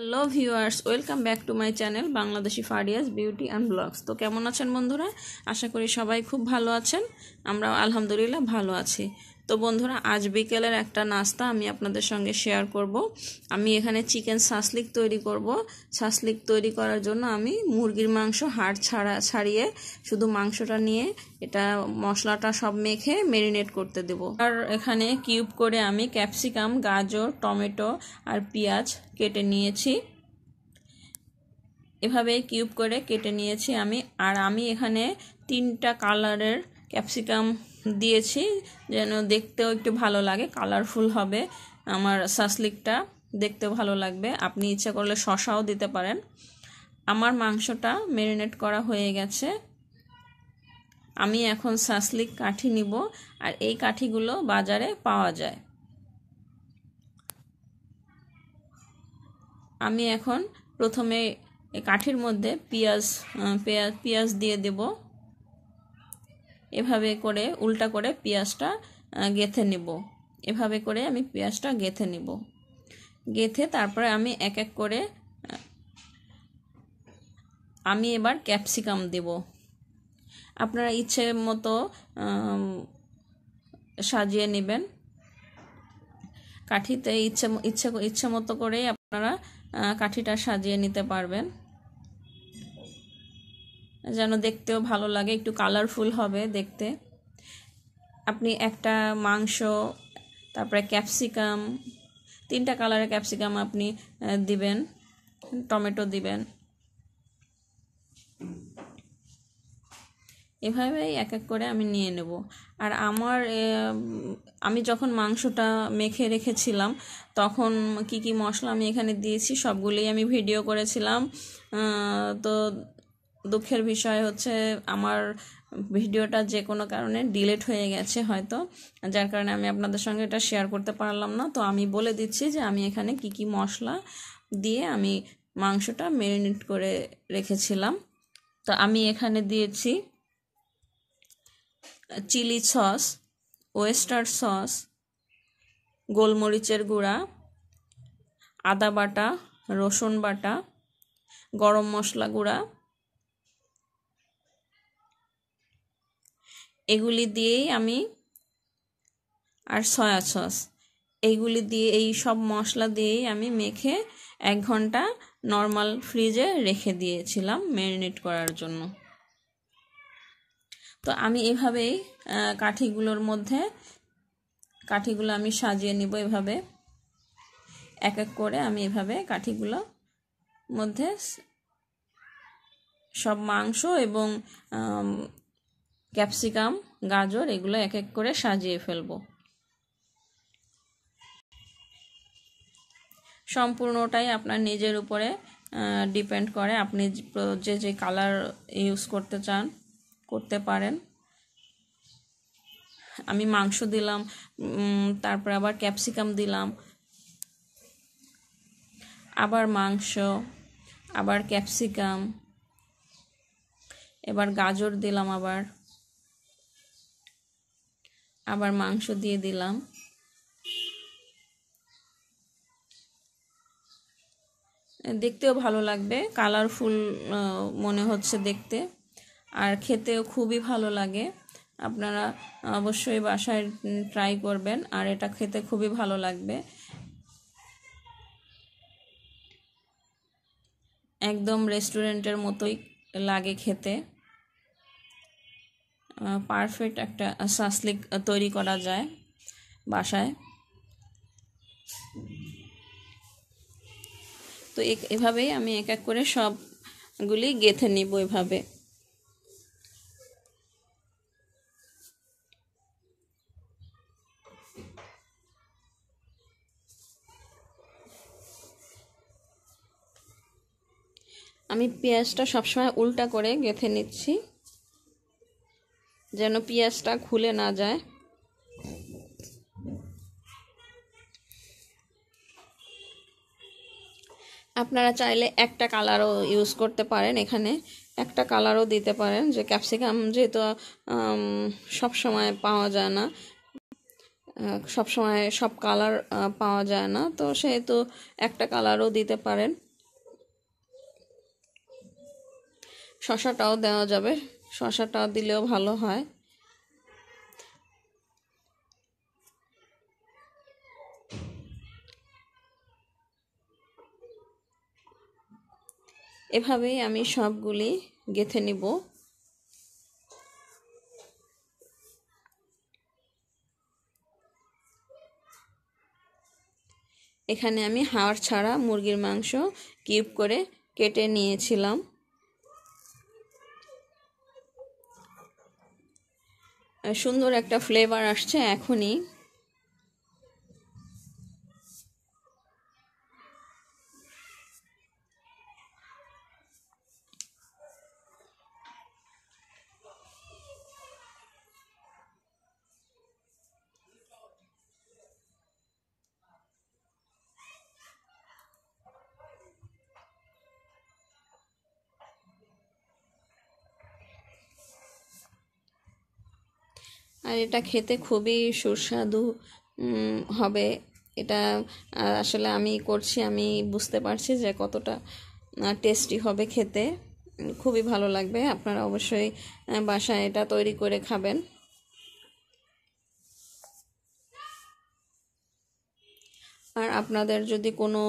Hello viewers welcome back to my channel Bangladeshi Faria's beauty and blogs তো কেমন আছেন বন্ধুরা আশা করি সবাই খুব ভালো আছেন আমরা আলহামদুলিল্লাহ ভালো আছি তো বন্ধুরা আজ বিকেলের একটা নাস্তা আমি আপনাদের সঙ্গে শেয়ার করব আমি এখানে চিকেন শাসলিক তৈরি করব শাসলিক তৈরি করার জন্য আমি মুরগির মাংস হাড় ছাড়া ছাড়িয়ে শুধু মাংসটা নিয়ে এটা মশলাটা সব মেখে মেরিনেট করতে দেব আর এখানে কিউব করে আমি ক্যাপসিকাম গাজর টমেটো আর পেঁয়াজ কেটে নিয়েছি এভাবে কিউব করে কেটে নিয়েছি আমি আর আমি এখানে তিনটা কালারের ক্যাপসিকাম দিয়েছি যেন দেখতেও একটু ভালো লাগে কালারফুল হবে আমার সাসলিকটা দেখতেও ভালো লাগবে আপনি ইচ্ছা করলে শশাও দিতে পারেন আমার মাংসটা মেরিনেট করা হয়ে গেছে আমি এখন সাসলিক কাঠি নিব আর এই কাঠিগুলো বাজারে পাওয়া যায় আমি এখন প্রথমে কাঠির মধ্যে পেঁয়াজ পেঁয়াজ পেঁয়াজ দিয়ে দেবো এভাবে করে উল্টা করে পেঁয়াজটা গেঁথে নিব এভাবে করে আমি পেঁয়াজটা গেঁথে নিব গেঁথে তারপরে আমি এক এক করে আমি এবার ক্যাপসিকাম দেব আপনারা ইচ্ছে মতো সাজিয়ে নেবেন কাঠিতে ইচ্ছে ইচ্ছে ইচ্ছে মতো করেই আপনারা কাঠিটা সাজিয়ে নিতে পারবেন যেন দেখতেও ভালো লাগে একটু কালারফুল হবে দেখতে আপনি একটা মাংস তারপরে ক্যাপসিকাম তিনটা কালারের ক্যাপসিকাম আপনি দিবেন টমেটো দিবেন এভাবেই এক এক করে আমি নিয়ে নেব আর আমার আমি যখন মাংসটা মেখে রেখেছিলাম তখন কি কি মশলা আমি এখানে দিয়েছি সবগুলোই আমি ভিডিও করেছিলাম তো দুঃখের বিষয় হচ্ছে আমার ভিডিওটা যে কোনো কারণে ডিলেট হয়ে গেছে হয়তো যার কারণে আমি আপনাদের সঙ্গে এটা শেয়ার করতে পারলাম না তো আমি বলে দিচ্ছি যে আমি এখানে কি কি মশলা দিয়ে আমি মাংসটা মেরিনেট করে রেখেছিলাম তো আমি এখানে দিয়েছি চিলি সস ওয়েস্টার সস গোলমরিচের গুঁড়া আদা বাটা রসুন বাটা গরম মশলা গুঁড়া এগুলি দিয়েই আমি আর সয়া সস এইগুলি দিয়ে এই সব মশলা দিয়েই আমি মেখে এক ঘন্টা নর্মাল ফ্রিজে রেখে দিয়েছিলাম ম্যারিনেট করার জন্য তো আমি এভাবেই কাঠিগুলোর মধ্যে কাঠিগুলো আমি সাজিয়ে নিব এভাবে এক এক করে আমি এভাবে কাঠিগুলো মধ্যে সব মাংস এবং ক্যাপসিকাম গাজর এগুলো এক এক করে সাজিয়ে ফেলবো সম্পূর্ণটাই আপনার নিজের উপরে ডিপেন্ড করে আপনি যে যে কালার ইউজ করতে চান করতে পারেন আমি মাংস দিলাম তারপরে আবার ক্যাপসিকাম দিলাম আবার মাংস আবার ক্যাপসিকাম এবার গাজর দিলাম আবার আবার মাংস দিয়ে দিলাম দেখতেও ভালো লাগবে কালারফুল মনে হচ্ছে দেখতে আর খেতেও খুবই ভালো লাগে আপনারা অবশ্যই বাসায় ট্রাই করবেন আর এটা খেতে খুবই ভালো লাগবে একদম রেস্টুরেন্টের মতোই লাগে খেতে পারফেক্ট একটা সাসলিক তৈরি করা যায় বাসায় তো এভাবেই আমি এক এক করে সবগুলি গেঁথে নিব এভাবে আমি পেঁয়াজটা সবসময় উল্টা করে গেঁথে নিচ্ছি যেন পেঁয়াজটা খুলে না যায় আপনারা চাইলে একটা কালারও ইউজ করতে পারেন এখানে একটা কালারও দিতে পারেন যে ক্যাপসিকাম যেহেতু সব সময় পাওয়া যায় না সব সময় সব কালার পাওয়া যায় না তো সেহেতু একটা কালারও দিতে পারেন শশাটাও দেওয়া যাবে শশাটা দিলেও ভালো হয় এভাবেই আমি সবগুলি গেথে নিব এখানে আমি হাড় ছাড়া মুরগির মাংস কিউব করে কেটে নিয়েছিলাম সুন্দর একটা ফ্লেভার আসছে এখনই আর এটা খেতে খুবই সুস্বাদু হবে এটা আসলে আমি করছি আমি বুঝতে পারছি যে কতটা টেস্টি হবে খেতে খুবই ভালো লাগবে আপনারা অবশ্যই বাসায় এটা তৈরি করে খাবেন আর আপনাদের যদি কোনো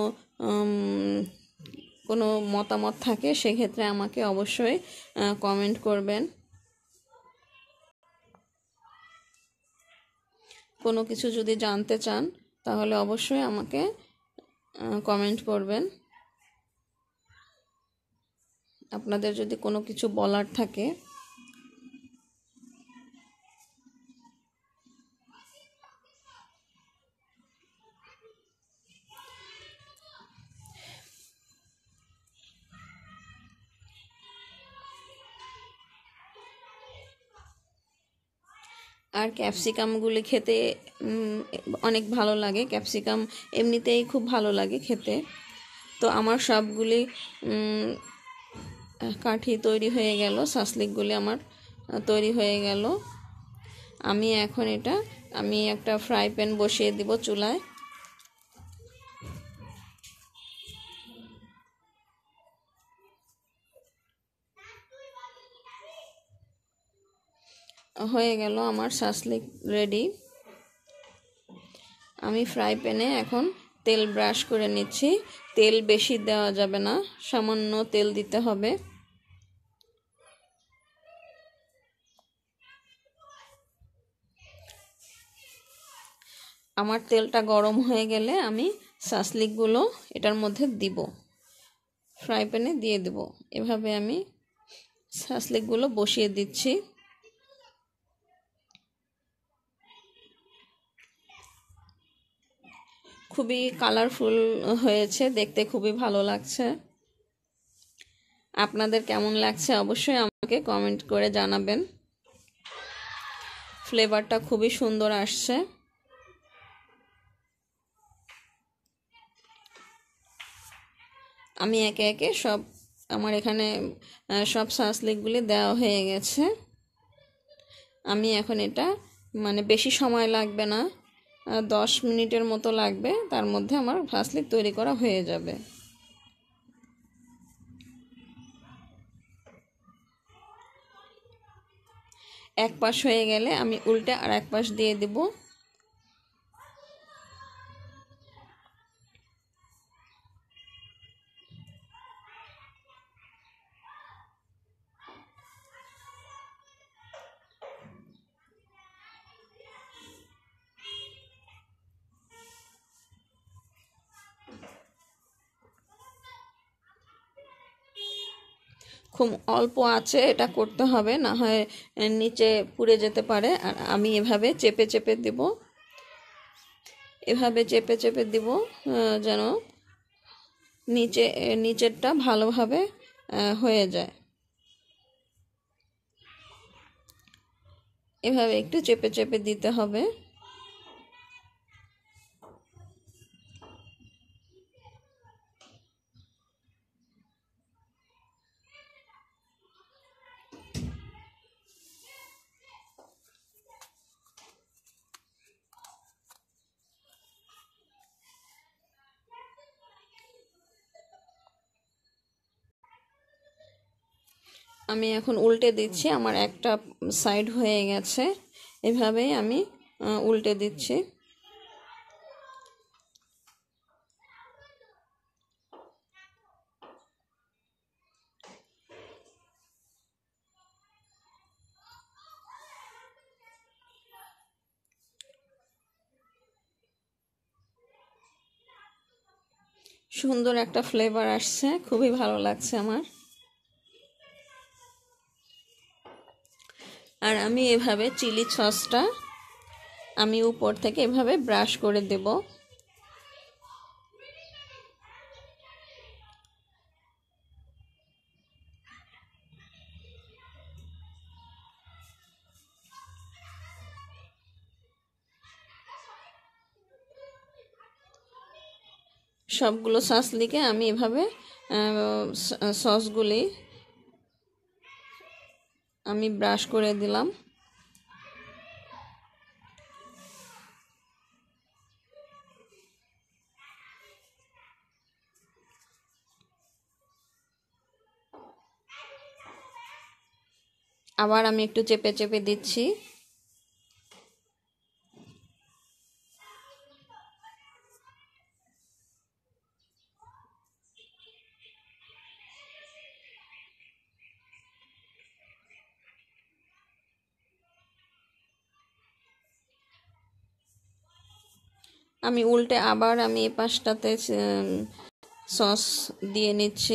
কোনো মতামত থাকে সেক্ষেত্রে আমাকে অবশ্যই কমেন্ট করবেন কোনো কিছু যদি জানতে চান তাহলে অবশ্যই আমাকে কমেন্ট করবেন আপনাদের যদি কোনো কিছু বলার থাকে আর ক্যাপসিকামগুলি খেতে অনেক ভালো লাগে ক্যাপসিকাম এমনিতেই খুব ভালো লাগে খেতে তো আমার সবগুলি কাঠি তৈরি হয়ে গেল সাসলিকগুলি আমার তৈরি হয়ে গেল আমি এখন এটা আমি একটা ফ্রাই প্যান বসিয়ে দিব চুলায় হয়ে গেল আমার শাসলিক রেডি আমি ফ্রাই প্যানে এখন তেল ব্রাশ করে নিচ্ছি তেল বেশি দেওয়া যাবে না সামান্য তেল দিতে হবে আমার তেলটা গরম হয়ে গেলে আমি শাসলিকগুলো এটার মধ্যে দিব ফ্রাই প্যানে দিয়ে দেব এভাবে আমি শাসলিকগুলো বসিয়ে দিচ্ছি খুবই কালারফুল হয়েছে দেখতে খুবই ভালো লাগছে আপনাদের কেমন লাগছে অবশ্যই আমাকে কমেন্ট করে জানাবেন ফ্লেভারটা খুবই সুন্দর আসছে আমি একে একে সব আমার এখানে সব সাসলিকগুলি দেওয়া হয়ে গেছে আমি এখন এটা মানে বেশি সময় লাগবে না দশ মিনিটের মতো লাগবে তার মধ্যে আমার ভাসলিক তৈরি করা হয়ে যাবে এক পাশ হয়ে গেলে আমি উল্টে আর এক পাশ দিয়ে দেবো খুব অল্প আছে এটা করতে হবে না হয় নিচে পুড়ে যেতে পারে আর আমি এভাবে চেপে চেপে দেব এভাবে চেপে চেপে দেব যেন নিচে নিচেরটা ভালোভাবে হয়ে যায় এভাবে একটু চেপে চেপে দিতে হবে আমি এখন উল্টে দিচ্ছি আমার একটা সাইড হয়ে গেছে এভাবেই আমি উল্টে দিচ্ছি সুন্দর একটা ফ্লেভার আসছে খুবই ভালো লাগছে আমার আর আমি এভাবে চিলি সসটা আমি উপর থেকে এভাবে ব্রাশ করে দেব সবগুলো সস লিখে আমি এভাবে সসগুলি আমি ব্রাশ করে দিলাম আবার আমি একটু চেপে চেপে দিচ্ছি আমি উল্টে আবার আমি এ পাশটাতে সস দিয়ে নিচ্ছি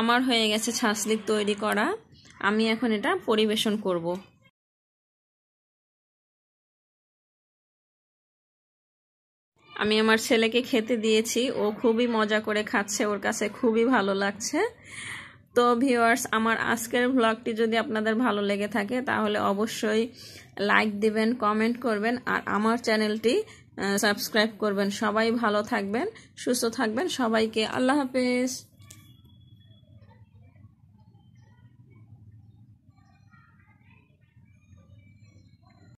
আমার হয়ে গেছে ছাঁচলিক তৈরি করা আমি এখন এটা পরিবেশন করব। আমি আমার ছেলেকে খেতে দিয়েছি ও খুবই মজা করে খাচ্ছে ওর কাছে খুবই ভালো লাগছে তো ভিওয়ার্স আমার আজকের ব্লগটি যদি আপনাদের ভালো লেগে থাকে তাহলে অবশ্যই লাইক দিবেন কমেন্ট করবেন আর আমার চ্যানেলটি সাবস্ক্রাইব করবেন সবাই ভালো থাকবেন সুস্থ থাকবেন সবাইকে আল্লাহ হাফেজ